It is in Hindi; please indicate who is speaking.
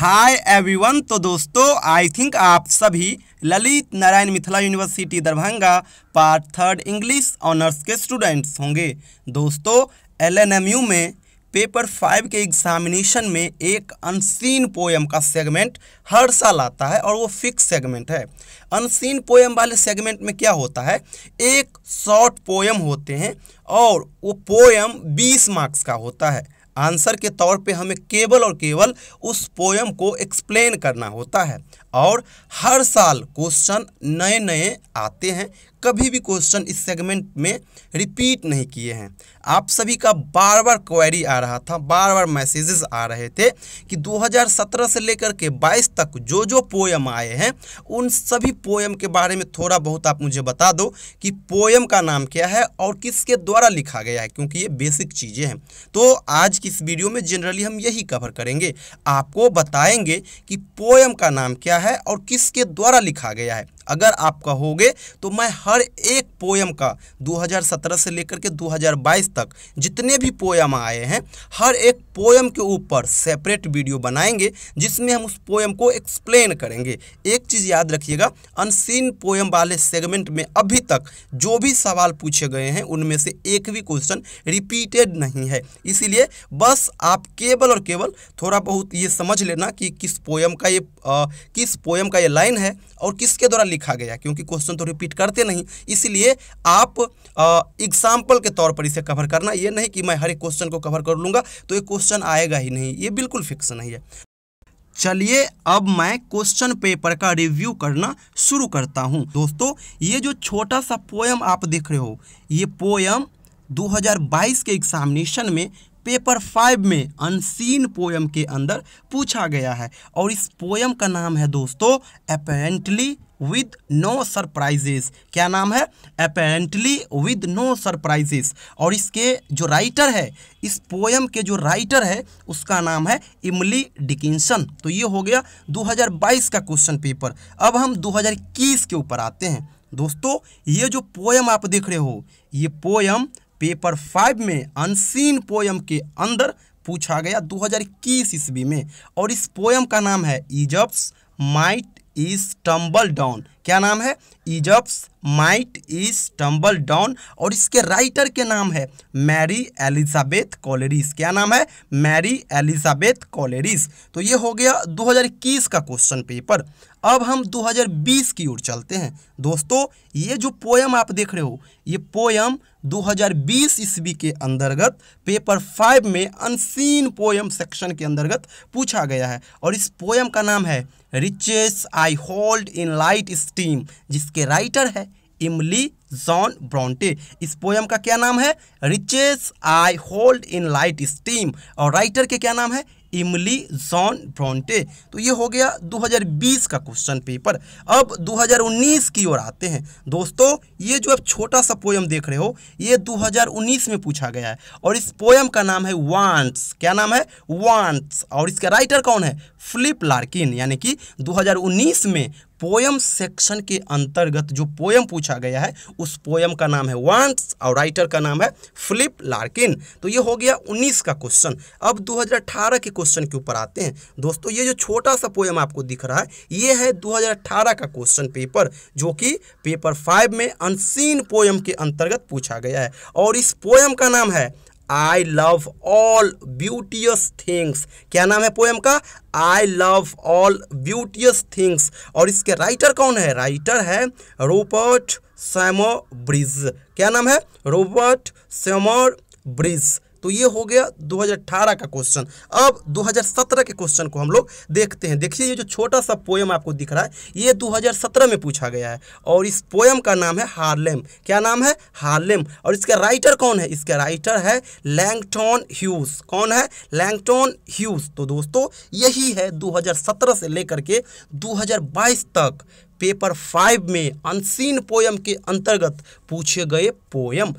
Speaker 1: हाय एवरीवन तो दोस्तों आई थिंक आप सभी Lalit Narayan Mithila university Darbhanga part third English honours के स्टूडेंट्स होंगे दोस्तों एलएनएमयू में पेपर फाइव के एग्जामिनेशन में एक अनसीन पोएम का सेगमेंट हर साल आता है और वो फिक्स सेगमेंट है अनसीन पोएम वाले सेगमेंट में क्या होता है एक शॉर्ट पोएम होते हैं और वो पोएम बीस मार्क्स का होता है आंसर के तौर पे हमें केवल और केवल उस पोयम को एक्सप्लेन करना होता है और हर साल क्वेश्चन नए नए आते हैं कभी भी क्वेश्चन इस सेगमेंट में रिपीट नहीं किए हैं आप सभी का बार बार क्वेरी आ रहा था बार बार मैसेजेस आ रहे थे कि 2017 से लेकर के 22 तक जो जो पोयम आए हैं उन सभी पोयम के बारे में थोड़ा बहुत आप मुझे बता दो कि पोयम का नाम क्या है और किसके द्वारा लिखा गया है क्योंकि ये बेसिक चीज़ें हैं तो आज की इस वीडियो में जनरली हम यही कवर करेंगे आपको बताएंगे कि पोयम का नाम क्या गया है और किसके द्वारा लिखा गया है अगर आप कहोगे तो मैं हर एक पोयम का 2017 से लेकर के 2022 तक जितने भी पोयम आए हैं हर एक पोयम के ऊपर सेपरेट वीडियो बनाएंगे जिसमें हम उस पोयम को एक्सप्लेन करेंगे एक चीज़ याद रखिएगा अनसीन पोयम वाले सेगमेंट में अभी तक जो भी सवाल पूछे गए हैं उनमें से एक भी क्वेश्चन रिपीटेड नहीं है इसीलिए बस आप केवल और केवल थोड़ा बहुत ये समझ लेना कि किस पोयम का ये आ, किस पोयम का ये लाइन है और किसके द्वारा लिखा गया क्योंकि क्वेश्चन तो रिपीट करते नहीं इसलिए आप एग्जाम्पल के तौर पर इसे कवर करना ये नहीं कि मैं हर एक क्वेश्चन को कवर कर लूँगा तो ये क्वेश्चन आएगा ही नहीं ये बिल्कुल फिक्स नहीं है चलिए अब मैं क्वेश्चन पेपर का रिव्यू करना शुरू करता हूँ दोस्तों ये जो छोटा सा पोयम आप देख रहे हो ये पोयम 2022 के एग्जामिनेशन में पेपर फाइव में अनसीन पोयम के अंदर पूछा गया है और इस पोयम का नाम है दोस्तों अपेरेंटली विद नो सरप्राइजेस क्या नाम है अपेरेंटली विद नो सरप्राइजेस और इसके जो राइटर है इस पोएम के जो राइटर है उसका नाम है इमली डिकिंसन तो ये हो गया 2022 का क्वेश्चन पेपर अब हम 2021 के ऊपर आते हैं दोस्तों ये जो पोएम आप देख रहे हो ये पोएम पेपर फाइव में अनसीन पोएम के अंदर पूछा गया 2021 ईस्वी में और इस पोएम का नाम है Egypt's might is tumble down क्या नाम है Egypt's might is tumble down और इसके राइटर के नाम है मैरी एलिजाबेथ कॉलेरिस क्या नाम है मैरी एलिजाबेथ कॉलेरिस तो ये हो गया 2021 का क्वेश्चन पेपर अब हम 2020 की ओर चलते हैं दोस्तों ये जो पोयम आप देख रहे हो ये पोयम 2020 ईस्वी के अंतर्गत पेपर फाइव में अनसीन पोयम सेक्शन के अंतर्गत पूछा गया है और इस पोयम का नाम है riches I hold in light team जिसके राइटर है इमली जॉन ब्रॉन्टे इस पोयम का क्या नाम है riches I hold in light steam और राइटर के क्या नाम है इमली जॉन ब्रॉन्टे तो ये हो गया 2020 का क्वेश्चन पेपर अब 2019 की ओर आते हैं दोस्तों ये जो आप छोटा सा पोयम देख रहे हो ये 2019 में पूछा गया है और इस पोयम का नाम है वांट्स क्या नाम है वांट्स और इसका राइटर कौन है फ्लिप लार्किन यानी कि 2019 में पोयम सेक्शन के अंतर्गत जो पोयम पूछा गया है उस पोयम का नाम है वांट्स और राइटर का नाम है फ्लिप लार्किन तो ये हो गया 19 का क्वेश्चन अब 2018 के क्वेश्चन के ऊपर आते हैं दोस्तों ये जो छोटा सा पोयम आपको दिख रहा है ये है 2018 का क्वेश्चन पेपर जो कि पेपर फाइव में अनसीन पोयम के अंतर्गत पूछा गया है और इस पोयम का नाम है I love all beauteous things क्या नाम है पोएम का I love all beauteous things और इसके राइटर कौन है राइटर है रोबर्ट सैमो ब्रिज क्या नाम है रोबर्ट सैमो ब्रिज तो ये हो गया 2018 का क्वेश्चन अब 2017 के क्वेश्चन को हम लोग देखते हैं देखिए ये जो छोटा सा पोयम आपको दिख रहा है ये 2017 में पूछा गया है और इस पोयम का नाम है हार्लेम क्या नाम है हार्लेम और इसका राइटर कौन है इसका राइटर है लैंगटॉन ह्यूज कौन है लैंगटॉन ह्यूज तो दोस्तों यही है दो से लेकर के दो तक पेपर फाइव में अनसीन पोयम के अंतर्गत पूछे गए पोयम